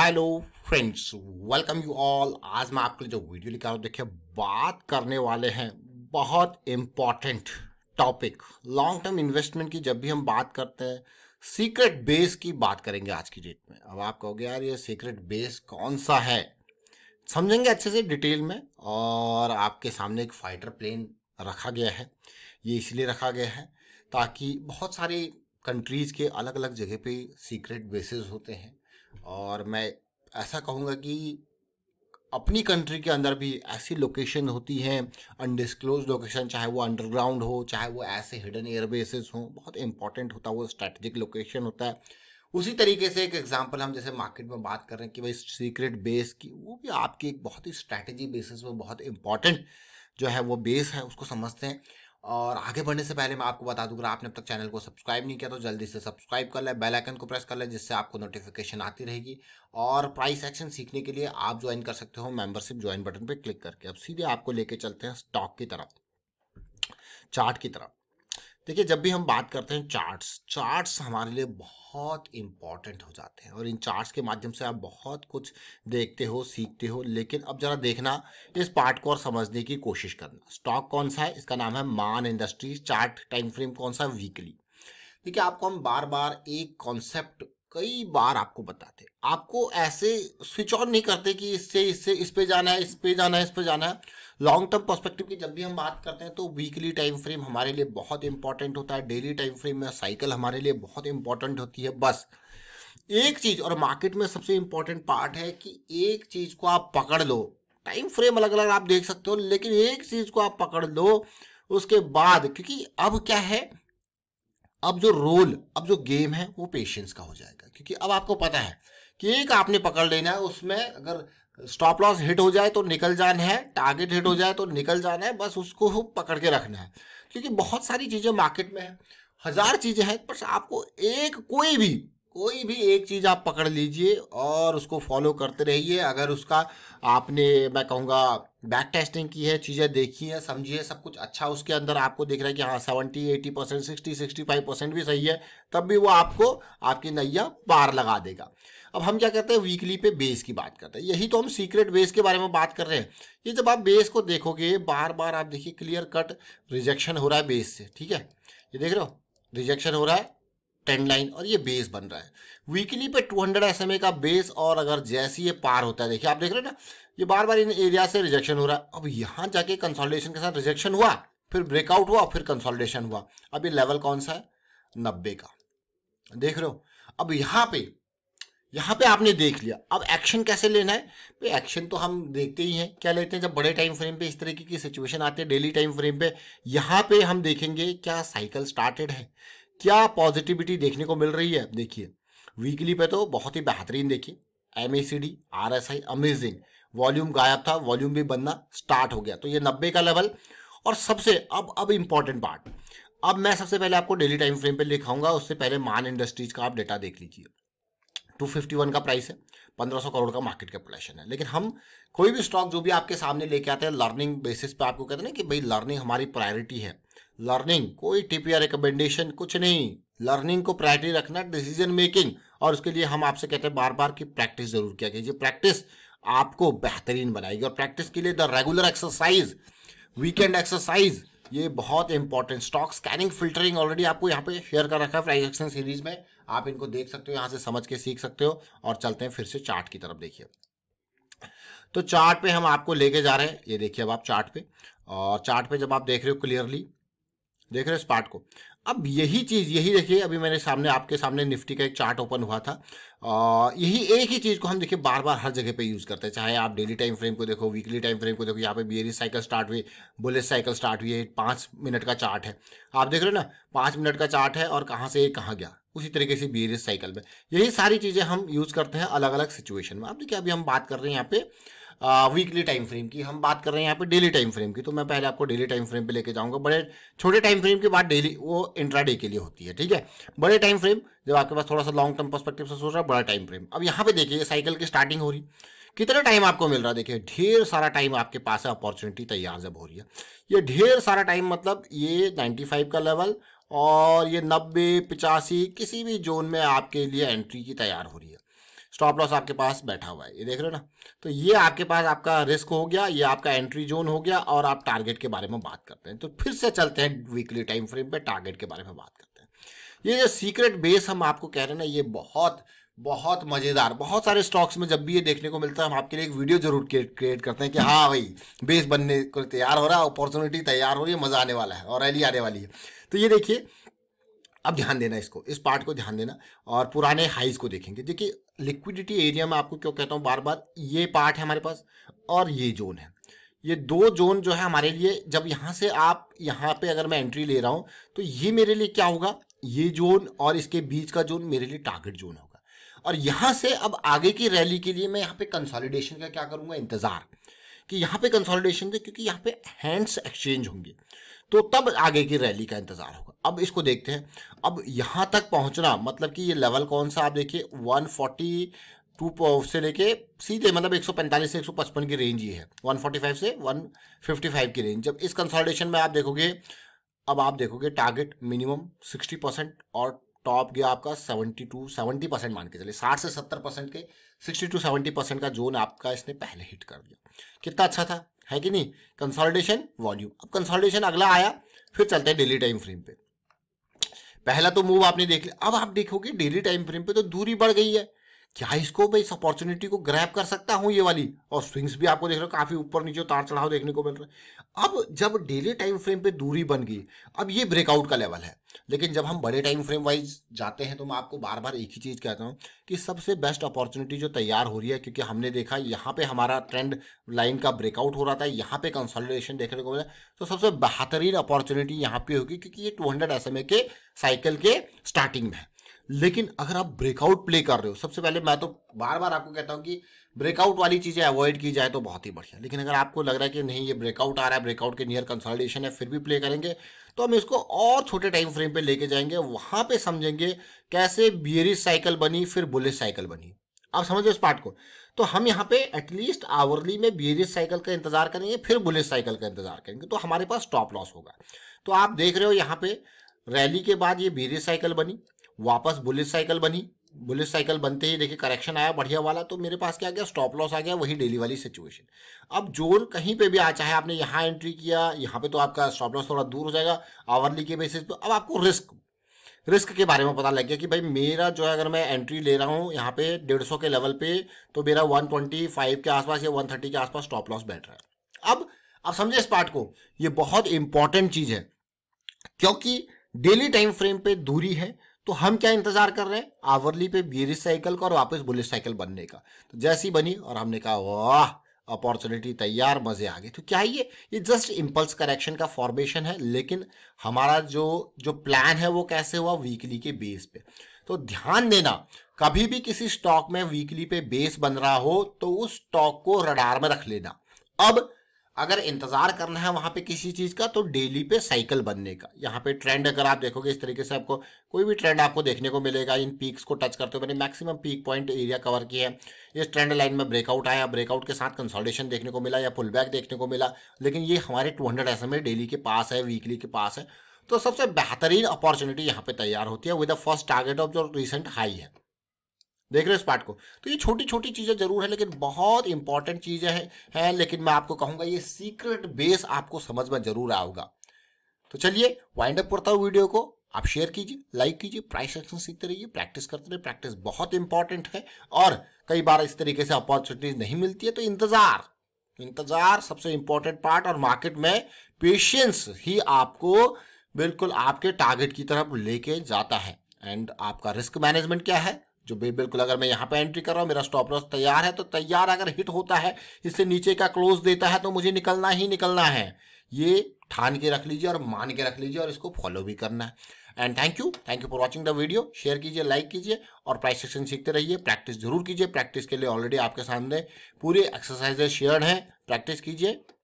hello friends welcome you all आज मैं आपके लिए जो वीडियो लिखा हूँ देखिए बात करने वाले हैं बहुत important topic long term investment की जब भी हम बात करते हैं सीक्रेट बेस की बात करेंगे आज की डेट में अब आप कहोगे यार ये सीक्रेट बेस कौन सा है समझेंगे अच्छे से डिटेल में और आपके सामने एक फाइटर प्लेन रखा गया है ये इसलिए रखा गया है ताकि बहुत सारे कंट्रीज़ के अलग अलग जगह पे सीक्रेट बेसिस होते हैं और मैं ऐसा कहूँगा कि अपनी कंट्री के अंदर भी ऐसी लोकेशन होती हैं अनडिस्क्लोज लोकेशन चाहे वो अंडरग्राउंड हो चाहे वो ऐसे हिडन एयरबेसिस हों बहुत इंपॉर्टेंट होता है वो स्ट्रैटेजिक लोकेशन होता है उसी तरीके से एक एग्जांपल हम जैसे मार्केट में बात कर रहे हैं कि भाई सीक्रेट बेस की वो भी आपकी एक बहुत ही स्ट्रैटेजी बेसिस में बहुत इंपॉर्टेंट जो है वो बेस है उसको समझते हैं और आगे बढ़ने से पहले मैं आपको बता दूँ अगर आपने अब तक चैनल को सब्सक्राइब नहीं किया तो जल्दी से सब्सक्राइब कर लें बेल आइकन को प्रेस कर लें जिससे आपको नोटिफिकेशन आती रहेगी और प्राइस एक्शन सीखने के लिए आप ज्वाइन कर सकते हो मेंबरशिप ज्वाइन बटन पर क्लिक करके अब सीधे आपको लेके चलते हैं स्टॉक की तरफ चार्ट की तरफ देखिए जब भी हम बात करते हैं चार्ट्स चार्ट्स हमारे लिए बहुत इम्पॉर्टेंट हो जाते हैं और इन चार्ट्स के माध्यम से आप बहुत कुछ देखते हो सीखते हो लेकिन अब ज़रा देखना इस पार्ट को और समझने की कोशिश करना स्टॉक कौन सा है इसका नाम है मान इंडस्ट्रीज चार्ट टाइम फ्रेम कौन सा है वीकली देखिए आपको हम बार बार एक कॉन्सेप्ट कई बार आपको बताते आपको ऐसे स्विच ऑन नहीं करते कि इससे इससे इस पे जाना है इस पे जाना है इस पे जाना है लॉन्ग टर्म पर्सपेक्टिव की जब भी हम बात करते हैं तो वीकली टाइम फ्रेम हमारे लिए बहुत इंपॉर्टेंट होता है डेली टाइम फ्रेम में साइकिल हमारे लिए बहुत इंपॉर्टेंट होती है बस एक चीज़ और मार्केट में सबसे इंपॉर्टेंट पार्ट है कि एक चीज़ को आप पकड़ लो टाइम फ्रेम अलग अलग आप देख सकते हो लेकिन एक चीज़ को आप पकड़ लो उसके बाद क्योंकि अब क्या है अब जो रोल अब जो गेम है वो पेशेंस का हो जाएगा क्योंकि अब आपको पता है कि एक आपने पकड़ लेना है उसमें अगर स्टॉप लॉस हिट हो जाए तो निकल जाना है टारगेट हिट हो जाए तो निकल जाना है बस उसको पकड़ के रखना है क्योंकि बहुत सारी चीज़ें मार्केट में है हज़ार चीज़ें हैं पर आपको एक कोई भी कोई भी एक चीज़ आप पकड़ लीजिए और उसको फॉलो करते रहिए अगर उसका आपने मैं कहूँगा बैक टेस्टिंग की है चीज़ें देखी है समझी है सब कुछ अच्छा उसके अंदर आपको दिख रहा है कि हाँ seventy eighty percent sixty sixty five percent भी सही है तब भी वो आपको आपकी नैया पार लगा देगा अब हम क्या करते हैं वीकली पे बेस की बात करते हैं यही तो हम सीक्रेट बेस के बारे में बात कर रहे हैं ये जब आप बेस को देखोगे बार बार आप देखिए क्लियर कट रिजेक्शन हो रहा है बेस से ठीक है ये देख रहे हो रिजेक्शन हो रहा है ट्रेंड लाइन और ये बेस बन रहा है वीकली पे 200 हंड्रेड एस का बेस और अगर जैसी ये पार होता है देखिए आप देख रहे हो ना ये बार बार इन एरिया से रिजेक्शन हो रहा है अब यहाँ जाके कंसोलिडेशन के साथ रिजेक्शन हुआ फिर ब्रेकआउट हुआ फिर कंसोलिडेशन हुआ अब ये लेवल कौन सा है नब्बे का देख रहे हो अब यहाँ पे यहाँ पे आपने देख लिया अब एक्शन कैसे लेना है भाई तो एक्शन तो हम देखते ही हैं क्या लेते हैं जब बड़े टाइम फ्रेम पे इस तरीके की सिचुएशन आती है डेली टाइम फ्रेम पे यहाँ पे हम देखेंगे क्या साइकिल स्टार्टेड है क्या पॉजिटिविटी देखने को मिल रही है देखिए वीकली पे तो बहुत ही बेहतरीन देखिए M A C D R S I amazing volume गायब था वॉल्यूम भी बनना स्टार्ट हो गया तो ये नब्बे का लेवल और सबसे अब अब इम्पॉर्टेंट पार्ट अब मैं सबसे पहले आपको डेली टाइम फ्रेम पर लिखाऊंगा उससे पहले मान इंडस्ट्रीज का आप डेटा देख लीजिए 251 का प्राइस है 1500 करोड़ का मार्केट कैपिटलाइजेशन है लेकिन हम कोई भी स्टॉक जो भी आपके सामने लेके आते हैं लर्निंग बेसिस पे आपको कहते हैं कि भाई लर्निंग हमारी प्रायोरिटी है लर्निंग कोई टिप या रिकमेंडेशन कुछ नहीं लर्निंग को प्रायोरिटी रखना डिसीजन मेकिंग और उसके लिए हम आपसे कहते हैं बार बार की प्रैक्टिस जरूर किया कीजिए प्रैक्टिस आपको बेहतरीन बनाएगी और प्रैक्टिस के लिए the regular exercise weekend exercise ये बहुत important stock scanning filtering already आपको यहाँ पे शेयर कर रखा है प्राइस एक्शन सीरीज में आप इनको देख सकते हो यहाँ से समझ के सीख सकते हो और चलते हैं फिर से चार्ट की तरफ देखिए तो चार्ट पे हम आपको लेके जा रहे हैं ये देखिए अब आप चार्ट पे और चार्ट पे जब आप देख रहे हो क्लियरली देख रहे हो इस पार्ट को अब यही चीज़ यही देखिए अभी मैंने सामने आपके सामने निफ्टी का एक चार्ट ओपन हुआ था आ, यही एक ही चीज़ को हम देखिए बार बार हर जगह पे यूज़ करते हैं चाहे आप डेली टाइम फ्रेम को देखो वीकली टाइम फ्रेम को देखो यहाँ पे बियरी साइकिल स्टार्ट हुई बुलेट साइकिल स्टार्ट हुई है पाँच मिनट का चार्ट है आप देख रहे हो ना पाँच मिनट का चार्ट है और कहाँ से कहाँ गया उसी तरीके से बियरिस साइकिल में यही सारी चीज़ें हम यूज़ करते हैं अलग अलग सिचुएशन में आप देखिए अभी हम बात कर रहे हैं यहाँ पे वीकली टाइम फ्रेम की हम बात कर रहे हैं यहाँ पे डेली टाइम फ्रेम की तो मैं पहले आपको डेली टाइम फ्रेम पे लेके जाऊँगा बड़े छोटे टाइम फ्रेम की बात डेली वो इंट्रा के लिए होती है ठीक है बड़े टाइम फ्रेम जब आपके पास थोड़ा सा लॉन्ग टर्म परस्पेक्टिव से सोच रहा है बड़ा टाइम फ्रेम अब यहाँ पे देखिए साइकिल की स्टार्टिंग हो रही कितना टाइम आपको मिल रहा है देखिए ढेर सारा टाइम आपके पास है अपॉर्चुनिटी तैयार जब हो रही है ये ढेर सारा टाइम मतलब ये 95 का लेवल और ये नब्बे पिचासी किसी भी जोन में आपके लिए एंट्री की तैयार हो रही है स्टॉप लॉस आपके पास बैठा हुआ है ये देख रहे हो ना तो ये आपके पास आपका रिस्क हो गया ये आपका एंट्री जोन हो गया और आप टारगेट के बारे में बात करते हैं तो फिर से चलते हैं वीकली टाइम फ्रेम पे टारगेट के बारे में बात करते हैं ये जो सीक्रेट बेस हम आपको कह रहे हैं ना ये बहुत बहुत मज़ेदार बहुत सारे स्टॉक्स में जब भी ये देखने को मिलता है हम आपके लिए एक वीडियो जरूर क्रिएट करते हैं कि हाँ भाई बेस बनने को तैयार हो रहा है अपॉर्चुनिटी तैयार हो रही है मज़ा आने वाला है और रैली आने वाली है तो ये देखिए अब ध्यान देना इसको इस पार्ट को ध्यान देना और पुराने हाइज को देखेंगे देखिए लिक्विडिटी एरिया में आपको क्यों कहता हूँ बार बार ये पार्ट है हमारे पास और ये जोन है ये दो जोन जो है हमारे लिए जब यहाँ से आप यहाँ पे अगर मैं एंट्री ले रहा हूँ तो ये मेरे लिए क्या होगा ये जोन और इसके बीच का जोन मेरे लिए टारगेट जोन होगा और यहाँ से अब आगे की रैली के लिए मैं यहाँ पे कंसोलिडेशन का क्या करूँगा इंतज़ार कि यहाँ पे कंसोलिडेशन दे क्योंकि यहाँ पे हैंड्स एक्सचेंज होंगे तो तब आगे की रैली का इंतजार होगा अब इसको देखते हैं अब यहाँ तक पहुँचना मतलब कि ये लेवल कौन सा आप देखिए 140 टू से लेके सीधे मतलब 145 से 155 की रेंज ही है 145 से 155 की रेंज जब इस कंसोलिडेशन में आप देखोगे अब आप देखोगे टारगेट मिनिमम 60 परसेंट और टॉप गया आपका 72 सेवेंटी परसेंट मान के चले 60 से 70 परसेंट के 60 टू 70 परसेंट का जोन आपका इसने पहले हिट कर दिया कितना अच्छा था है कि नहीं कंसोलिडेशन वॉल्यूम अब कंसोलिडेशन अगला आया फिर चलते हैं डेली टाइम फ्रेम पे पहला तो मूव आपने देख लिया अब आप देखोगे डेली टाइम फ्रेम पे तो दूरी बढ़ गई है क्या इसको मैं इस अपॉर्चुनिटी को ग्रैप कर सकता हूँ ये वाली और स्विंग्स भी आपको देख रहे हो काफ़ी ऊपर नीचे उतार चढ़ाव देखने को मिल रहा है अब जब डेली टाइम फ्रेम पे दूरी बन गई अब ये ब्रेकआउट का लेवल है लेकिन जब हम बड़े टाइम फ्रेम वाइज जाते हैं तो मैं आपको बार बार एक ही चीज़ कहता हूँ कि सबसे बेस्ट अपॉर्चुनिटी जो तैयार हो रही है क्योंकि हमने देखा यहाँ पे हमारा ट्रेंड लाइन का ब्रेकआउट हो रहा था यहाँ पे कंसल्टेशन देखने को मिला तो सबसे बेहतरीन अपॉर्चुनिटी यहाँ पे होगी क्योंकि ये टू हंड्रेड के साइकिल के स्टार्टिंग में है लेकिन अगर आप ब्रेकआउट प्ले कर रहे हो सबसे पहले मैं तो बार बार आपको कहता हूँ कि ब्रेकआउट वाली चीज़ें अवॉइड की जाए तो बहुत ही बढ़िया लेकिन अगर आपको लग रहा है कि नहीं ये ब्रेकआउट आ रहा है ब्रेकआउट के नियर कंसोलिडेशन है फिर भी प्ले करेंगे तो हम इसको और छोटे टाइम फ्रेम पे लेके जाएंगे वहाँ पर समझेंगे कैसे बियरिस साइकिल बनी फिर बुलेट साइकिल बनी आप समझो इस पार्ट को तो हम यहाँ पे एटलीस्ट आवरली में बियरिस साइकिल का इंतजार करेंगे फिर बुलेट साइकिल का इंतजार करेंगे तो हमारे पास स्टॉप लॉस होगा तो आप देख रहे हो यहाँ पे रैली के बाद ये बियरिश साइकिल बनी वापस बुलिस साइकिल बनी बुलिस साइकिल बनते ही देखिए करेक्शन आया बढ़िया वाला तो मेरे पास क्या आ गया स्टॉप लॉस आ गया वही डेली वाली सिचुएशन अब जोन कहीं पे भी आ चाहे आपने यहाँ एंट्री किया यहाँ पे तो आपका स्टॉप लॉस थोड़ा दूर हो जाएगा आवरली के बेसिस पे अब आपको रिस्क रिस्क के बारे में पता लग गया कि भाई मेरा जो है अगर मैं एंट्री ले रहा हूँ यहाँ पे डेढ़ सौ के लेवल पे तो मेरा वन ट्वेंटी फाइव के आसपास या वन थर्टी के आसपास स्टॉप लॉस बैठ रहा है अब आप समझे इस पार्ट को ये बहुत इंपॉर्टेंट चीज़ है क्योंकि डेली टाइम फ्रेम पे दूरी है तो हम क्या इंतजार कर रहे हैं आवरली पे बीरिस साइकिल का और वापस बुलेट साइकिल बनने का तो जैसी बनी और हमने कहा वाह अपॉर्चुनिटी तैयार मजे आ गए तो क्या है ये ये जस्ट इम्पल्स करेक्शन का फॉर्मेशन है लेकिन हमारा जो जो प्लान है वो कैसे हुआ वीकली के बेस पे तो ध्यान देना कभी भी किसी स्टॉक में वीकली पे बेस बन रहा हो तो उस स्टॉक को रडार में रख लेना अब अगर इंतज़ार करना है वहाँ पे किसी चीज़ का तो डेली पे साइकिल बनने का यहाँ पे ट्रेंड अगर आप देखोगे इस तरीके से आपको कोई भी ट्रेंड आपको देखने को मिलेगा इन पीक्स को टच करते हुए मैंने maximum peak point area cover किया है इस ट्रेंड लाइन में ब्रेकआउट आया ब्रेकआउट के साथ कंसोलिडेशन देखने को मिला या पुल देखने को मिला लेकिन ये हमारे टू हंड्रेड डेली के पास है वीकली के पास है तो सबसे बेहतरीन अपॉर्चुनिटी यहाँ पर तैयार होती है with the first target of जो रिसेंट हाई है देख रहे हो इस पार्ट को तो ये छोटी छोटी चीज़ें जरूर है लेकिन बहुत इंपॉर्टेंट चीज़ें हैं है, लेकिन मैं आपको कहूँगा ये सीक्रेट बेस आपको समझ में जरूर आएगा तो चलिए वाइंड अप करता हूँ वीडियो को आप शेयर कीजिए लाइक कीजिए प्राइस एक्शन सीखते रहिए प्रैक्टिस करते रहिए प्रैक्टिस बहुत इंपॉर्टेंट है और कई बार इस तरीके से अपॉर्चुनिटीज नहीं मिलती है तो इंतज़ार इंतज़ार सबसे इंपॉर्टेंट पार्ट और मार्केट में पेशेंस ही आपको बिल्कुल आपके टारगेट की तरफ लेके जाता है एंड आपका रिस्क मैनेजमेंट क्या है जो बिल्कुल अगर मैं यहाँ पे एंट्री कर रहा हूँ मेरा स्टॉप लॉस तैयार है तो तैयार अगर हिट होता है इससे नीचे का क्लोज देता है तो मुझे निकलना ही निकलना है ये ठान के रख लीजिए और मान के रख लीजिए और इसको फॉलो भी करना है and thank you thank you for watching the video share कीजिए लाइक कीजिए और प्राइस सेक्शन सीखते रहिए प्रैक्टिस जरूर कीजिए प्रैक्टिस के लिए ऑलरेडी आपके सामने पूरे एक्सरसाइजेज शेयर हैं प्रैक्टिस कीजिए